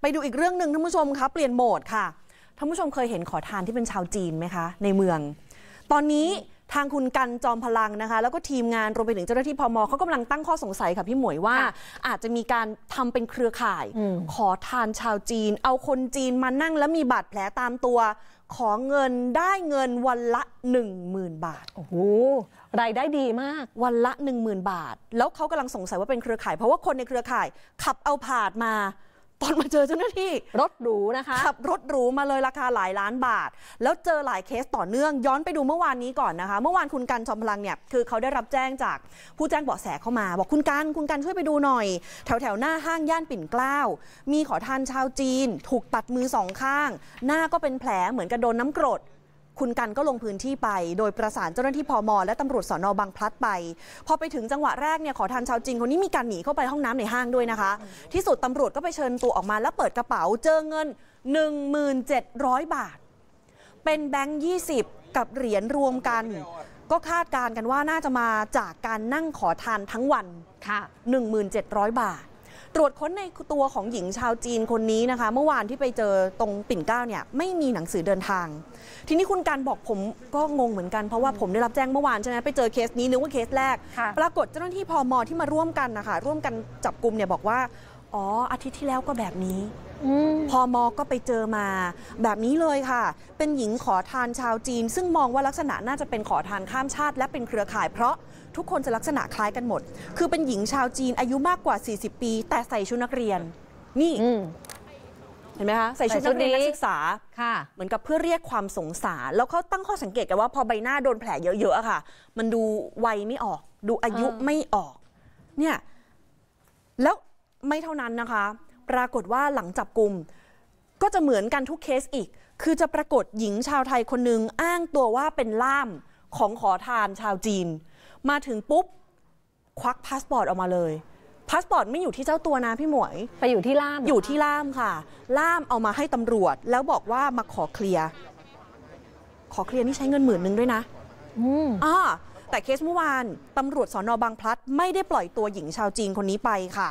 ไปดูอีกเรื่องหนึ่งท่านผู้ชมคะเปลี่ยนโหมดค่ะท่านผู้ชมเคยเห็นขอทานที่เป็นชาวจีนไหมคะ ในเมือง ตอนนี้ทางคุณกันจอมพลังนะคะ แล้วก็ทีมงานรวมไปถึงเจ้าหน้าที่พมเขากำลังตั้งข้อสงสัยค่ะ พี่หมวยว่า อาจจะมีการทำเป็นเครือข่ายอขอทานชาวจีน เอาคนจีนมานั่งแล้วมีบาดแผลตามตัว ขอเงินได้เงินวันละ1 0,000บาทโอ้โหรายได้ดีมาก วันละ1 0,000 บาท แล้วเขากำลังสงสัยว่าเป็นเครือข่าย เพราะว่าคนในเครือข่ายขับเอาผาดมาตอนมาเจอเจ้าหน้าที่รถหรูนะคะขับรถหรูมาเลยราคาหลายล้านบาท แล้วเจอหลายเคสต่อเนื่องย้อนไปดูเมื่อวานนี้ก่อนนะคะ เมื่อวานคุณกันจอมพลังเนี่ยคือเขาได้รับแจ้งจากผู้แจ้งเบาะแสเข้ามาบอกคุณกันคุณกันช่วยไปดูหน่อย แถวแถวหน้าห้างย่านปิ่นเกล้ามีขอทานชาวจีน ถูกตัดมือสองข้าง หน้าก็เป็นแผลเหมือนกับโดนน้ำกรดคุณกันก็ลงพื้นที่ไปโดยประสานเจ้าหน้าที่พมและตำรวจสอนอบางพลัดไป พอไปถึงจังหวะแรกเนี่ยขอทานชาวจีนคนนี้มีการหนีเข้าไปห้องน้ำในห้างด้วยนะคะ ที่สุดตำรวจก็ไปเชิญตัวออกมาแล้วเปิดกระเป๋าเจอเงิน 1700 บาท เป็นแบงค์ 20 กับเหรียญรวมกัน ก็คาดการกันว่าน่าจะมาจากการนั่งขอทานทั้งวันค่ะ1700 บาทตรวจค้นในตัวของหญิงชาวจีนคนนี้นะคะ เมื่อวานที่ไปเจอตรงปิ่นเกล้าเนี่ยไม่มีหนังสือเดินทาง ทีนี้คุณการบอกผมก็งงเหมือนกันเพราะว่าผมได้รับแจ้งเมื่อวานใช่ไหมไปเจอเคสนี้นึกว่าเคสแรก ปรากฏเจ้าหน้าที่พอมอที่มาร่วมกันนะคะร่วมกันจับกลุ่มเนี่ยบอกว่าอ๋ออาทิตย์ที่แล้วก็แบบนี้พอมอก็ไปเจอมา แบบนี้เลยค่ะ เป็นหญิงขอทานชาวจีน ซึ่งมองว่าลักษณะน่าจะเป็นขอทานข้ามชาติ และเป็นเครือข่ายเพราะทุกคนจะลักษณะคล้ายกันหมด คือเป็นหญิงชาวจีนอายุมากกว่า 40 ปี แต่ใส่ชุดนักเรียน นี่เห็นไหมคะใส่ชุดนักเรียนนักศึกษาค่ะ เหมือนกับเพื่อเรียกความสงสารแล้วเขาตั้งข้อสังเกตกันว่าพอใบหน้าโดนแผลเยอะๆค่ะ มันดูวัยไม่ออก ดูอายุไม่ออก เนี่ย แล้วไม่เท่านั้นนะคะปรากฏว่าหลังจับกลุ่มก็จะเหมือนกันทุกเคสอีก คือจะปรากฏหญิงชาวไทยคนหนึ่งอ้างตัวว่าเป็นล่ามของขอทานชาวจีน มาถึงปุ๊บควักพาสปอร์ต ออกมาเลยพาสปอร์ตไม่อยู่ที่เจ้าตัวนะพี่หมวยไปอยู่ที่ล่ามอยู่ที่ล่ามค่ะ ล่ามเอามาให้ตำรวจแล้วบอกว่ามาขอเคลียร์ขอเคลียร์นี่ใช้เงินหมื่นนึงด้วยนะอ่าแต่เคสเมื่อวานตำรวจสอนอบางพลัดไม่ได้ปล่อยตัวหญิงชาวจีนคนนี้ไปค่ะ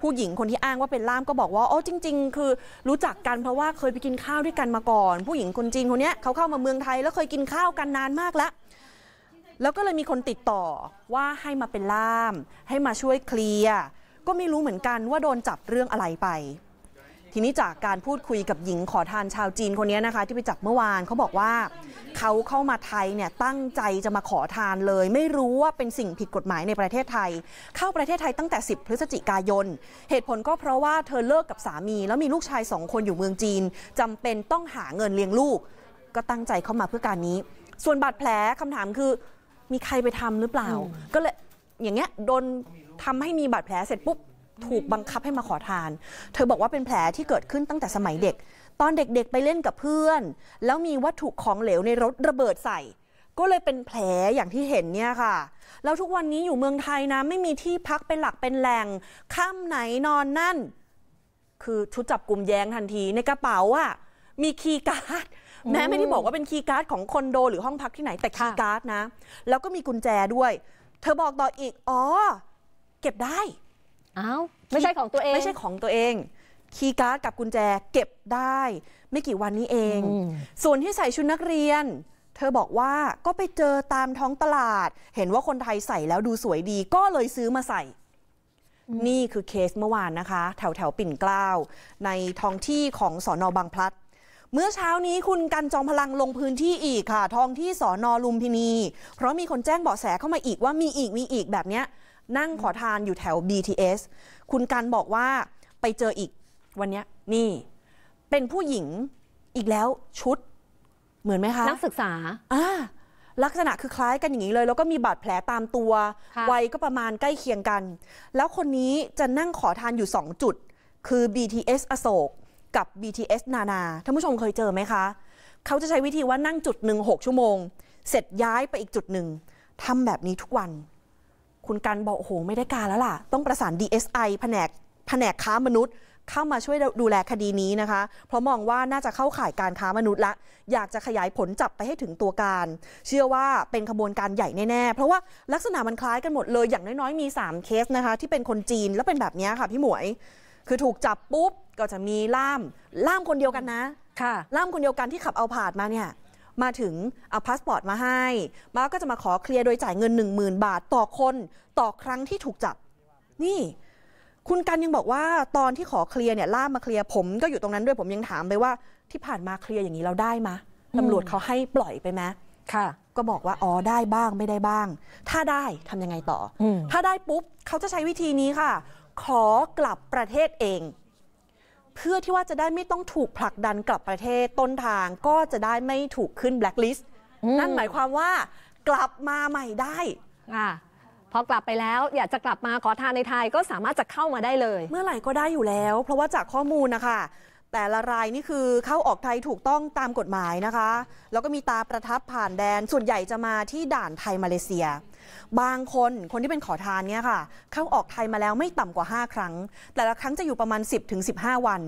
ผู้หญิงคนที่อ้างว่าเป็นล่ามก็บอกว่าโอ้จริง ๆ คือรู้จักกันเพราะว่าเคยไปกินข้าวด้วยกันมาก่อน ผู้หญิงคนจีนคนนี้เขาเข้ามาเมืองไทยแล้วเคยกินข้าวกันนานมากแล้ว แล้วก็เลยมีคนติดต่อว่าให้มาเป็นล่าม ให้มาช่วยเคลียร์ ก็ไม่รู้เหมือนกันว่าโดนจับเรื่องอะไรไปทีนี้จากการพูดคุยกับหญิงขอทานชาวจีนคนนี้นะคะ ที่ไปจับเมื่อวานเขาบอกว่าเขาเข้ามาไทยเนี่ยตั้งใจจะมาขอทานเลย ไม่รู้ว่าเป็นสิ่งผิดกฎหมายในประเทศไทย เข้าประเทศไทยตั้งแต่ 10 พฤศจิกายน เหตุผลก็เพราะว่าเธอเลิกกับสามีแล้วมีลูกชายสองคนอยู่เมืองจีน จำเป็นต้องหาเงินเลี้ยงลูก ก็ตั้งใจเข้ามาเพื่อการนี้ ส่วนบาดแผลคำถามคือ มีใครไปทำหรือเปล่า ก็เลยอย่างเงี้ยโดนทำให้มีบาดแผลเสร็จปุ๊บถูกบังคับให้มาขอทาน เธอบอกว่าเป็นแผลที่เกิดขึ้นตั้งแต่สมัยเด็ก ตอนเด็กๆไปเล่นกับเพื่อน แล้วมีวัตถุของเหลวในรถระเบิดใส่ ก็เลยเป็นแผลอย่างที่เห็นเนี่ยค่ะ แล้วทุกวันนี้อยู่เมืองไทยนะ ไม่มีที่พักเป็นหลักเป็นแหล่งค่ำไหนนอนนั่น คือชุดจับกลุ่มแย้งทันทีในกระเป๋าอะมีคีย์การ์ด แม้ไม่ได้บอกว่าเป็นคีย์การ์ดของคอนโดหรือห้องพักที่ไหนแต่คีย์การ์ดนะ แล้วก็มีกุญแจด้วย เธอบอกต่ออีก อ๋อ เก็บได้อ้าว ไม่ใช่ของตัวเองไม่ใช่ของตัวเอง คีย์การ์ดกับกุญแจเก็บได้ ไม่กี่วันนี้เอง ส่วนที่ใส่ชุดนักเรียน เธอบอกว่าก็ไปเจอตามท้องตลาด เห็นว่าคนไทยใส่แล้วดูสวยดีก็เลยซื้อมาใส่ นี่คือเคสเมื่อวานนะคะ แถวแถวปิ่นเกล้าในท้องที่ของสอนอบางพลัด เมื่อเช้านี้คุณกันจอมพลังลงพื้นที่อีกค่ะท้องที่สอนอลุมพินี เพราะมีคนแจ้งเบาะแสเข้ามาอีกว่ามีอีกมีอีกแบบเนี้ยนั่งขอทานอยู่แถว BTS คุณกันบอกว่าไปเจออีกวันนี้นี่ เป็นผู้หญิงอีกแล้วชุดเหมือนไหมคะ นักศึกษาอ่าลักษณะคือคล้ายกันอย่างนี้เลย แล้วก็มีบาดแผลตามตัววัยก็ประมาณใกล้เคียงกัน แล้วคนนี้จะนั่งขอทานอยู่ 2 จุด คือ BTS อโศกกับ BTS นานาท่านผู้ชมเคยเจอไหมคะ เขาจะใช้วิธีว่านั่งจุดหนึ่งหกชั่วโมง เสร็จย้ายไปอีกจุดหนึ่งทำแบบนี้ทุกวันคุณกันบอกโอ้โหไม่ได้การแล้วล่ะ ต้องประสาน DSI แผนกแผนกค้ามนุษย์เข้ามาช่วยดูแลคดีนี้นะคะ เพราะมองว่าน่าจะเข้าข่ายการค้ามนุษย์ละ อยากจะขยายผลจับไปให้ถึงตัวการ เชื่อว่าเป็นขบวนการใหญ่แน่ๆ เพราะว่าลักษณะมันคล้ายกันหมดเลยอย่างน้อยๆ มี 3 เคสนะคะ ที่เป็นคนจีนแล้วเป็นแบบนี้ค่ะพี่หมวย คือถูกจับปุ๊บก็จะมีล่ามล่ามคนเดียวกันนะค่ะ ล่ามคนเดียวกันที่ขับเอาผาดมาเนี่ยมาถึงเอาพาสปอร์ตมาให้มาก็จะมาขอเคลียร์โดยจ่ายเงิน1 0,000บาทต่อคน ต่อครั้งที่ถูกจับ นี่ คุณกันยังบอกว่า ตอนที่ขอเคลียร์เนี่ย ล่ามมาเคลียร์ผมก็อยู่ตรงนั้นด้วยผมยังถามไปว่าที่ผ่านมาเคลียร์อย่างนี้เราได้ไหมตำรวจเขาให้ปล่อยไปไหมค่ะก็บอกว่าอ๋อ ได้บ้างไม่ได้บ้าง ถ้าได้ทำยังไงต่อ ถ้าได้ปุ๊บเขาจะใช้วิธีนี้ค่ะ ขอกลับประเทศเองเพื่อที่ว่าจะได้ไม่ต้องถูกผลักดันกลับประเทศต้นทางก็จะได้ไม่ถูกขึ้นแบล็คลิสต์นั่นหมายความว่ากลับมาใหม่ได้อ่าพอกลับไปแล้ว อยากจะกลับมาขอทานในไทยก็สามารถจะเข้ามาได้เลย เมื่อไหร่ก็ได้อยู่แล้ว เพราะว่าจากข้อมูลนะคะแต่ละรายนี่คือเข้าออกไทยถูกต้องตามกฎหมายนะคะ แล้วก็มีตาประทับผ่านแดน ส่วนใหญ่จะมาที่ด่านไทยมาเลเซีย บางคนคนที่เป็นขอทานเนี่ยค่ะ เข้าออกไทยมาแล้วไม่ต่ำกว่า 5 ครั้ง แต่ละครั้งจะอยู่ประมาณ 10-15 วัน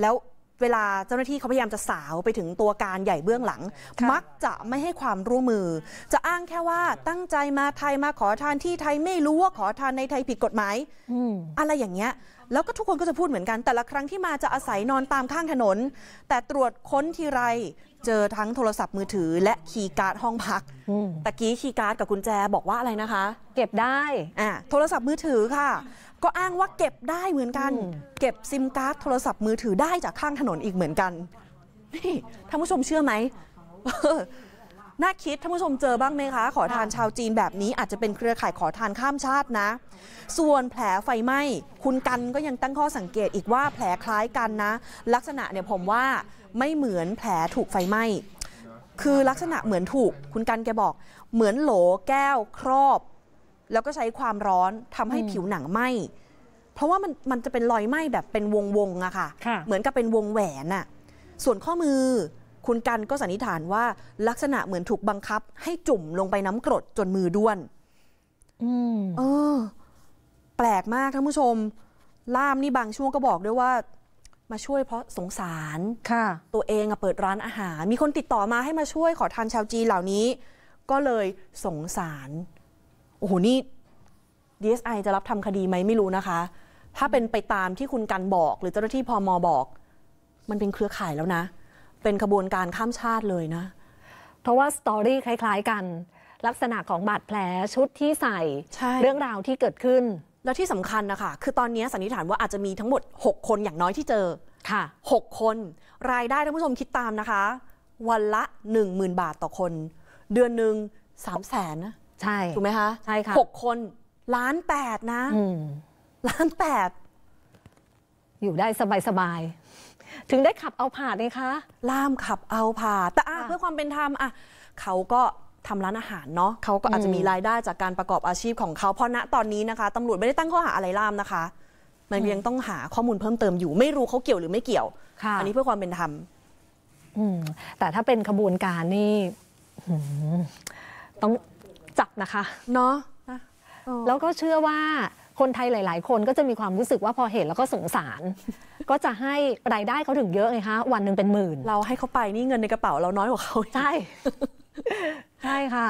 แล้วเวลาเจ้าหน้าที่เขาพยายามจะสาวไปถึงตัวการใหญ่เบื้องหลัง มักจะไม่ให้ความร่วมมือ จะอ้างแค่ว่าตั้งใจมาไทยมาขอทานที่ไทยไม่รู้ว่าขอทานในไทยผิดกฎหมายอะไรอย่างเงี้ยแล้วก็ทุกคนก็จะพูดเหมือนกันแต่ละครั้งที่มาจะอาศัยนอนตามข้างถนน แต่ตรวจค้นทีไรเจอทั้งโทรศัพท์มือถือและคีย์การ์ดห้องพักตะกี้คีย์การ์ดกับกุญแจบอกว่าอะไรนะคะ เก็บได้อโทรศัพท์มือถือค่ะก็อ้างว่าเก็บได้เหมือนกัน เก็บซิมการ์ดโทรศัพท์มือถือได้จากข้างถนนอีกเหมือนกัน นี่ท่านผู้ชมเชื่อไหมน่าคิดท่านผู้ชมเจอบ้างไหมคะ ขอทานชาวจีนแบบนี้อาจจะเป็นเครือข่ายขอทานข้ามชาตินะ ส่วนแผลไฟไหม้ คุณกันก็ยังตั้งข้อสังเกตอีกว่าแผลคล้ายกันนะ ลักษณะเนี่ยผมว่าไม่เหมือนแผลถูกไฟไหม้ คือลักษณะเหมือนถูก คุณกันแกบอก เหมือนโหลแก้วครอบแล้วก็ใช้ความร้อนทำให้ผิวหนังไหม เพราะว่ามันมันจะเป็นรอยไหมแบบเป็นวงวงอะค่ะ เหมือนกับเป็นวงแหวนอะส่วนข้อมือ คุณกันก็สันนิษฐานว่าลักษณะเหมือนถูกบังคับ ให้จุ่มลงไปน้ำกรดจนมือด้วนเออ แปลกมากท่านผู้ชม ล่ามนี่บางช่วงก็บอกด้วยว่า มาช่วยเพราะสงสารค่ะ ตัวเองอะเปิดร้านอาหาร มีคนติดต่อมาให้มาช่วยขอทานชาวจีนเหล่านี้ ก็เลยสงสารโอ้โห นี่ DSI จะรับทำคดีไหมไม่รู้นะคะ ถ้าเป็นไปตามที่คุณกันบอกหรือเจ้าหน้าที่พอมอบอก มันเป็นเครือข่ายแล้วนะ เป็นขบวนการข้ามชาติเลยนะ เพราะว่าสตอรี่คล้ายๆ กัน ลักษณะของบาดแผลชุดที่ใส่เรื่องราวที่เกิดขึ้นแล้วที่สำคัญนะคะ คือตอนนี้สันนิษฐานว่าอาจจะมีทั้งหมด 6 คนอย่างน้อยที่เจอค่ะ 6 คนรายได้ท่านผู้ชมคิดตามนะคะ วันละ 10,000 บาทต่อคน เดือนหนึ่ง3 0 0แสนนะใช่ถูกไหมคะใช่ค่ะหกคนล้านแปดนะล้านแปดอยู่ได้สบายสบายถึงได้ขับเอาผาดเลยคะ ล่ามขับเอาผาดแต่เพื่อความเป็นธรรมอ่ะเขาก็ทำร้านอาหารเนาะเขาก็อาจจะมีรายได้จากการประกอบอาชีพของเขาเพราะณตอนนี้นะคะตำรวจไม่ได้ตั้งข้อหาอะไรล่ามนะคะ มันยังต้องหาข้อมูลเพิ่มเติมอยู่ไม่รู้เขาเกี่ยวหรือไม่เกี่ยวอันนี้เพื่อความเป็นธรรมแต่ถ้าเป็นขบวนการนี่ต้องนะคะเนาะแล้วก็เชื่อว่าคนไทยหลาย ๆ คนก็จะมีความรู้สึกว่าพอเห็นแล้วก็สงสาร ก็จะให้รายได้เขาถึงเยอะไงคะ วันหนึ่งเป็นหมื่น เราให้เขาไปนี่เงินในกระเป๋าเราน้อยกว่าเขา ใช่ ใช่ค่ะ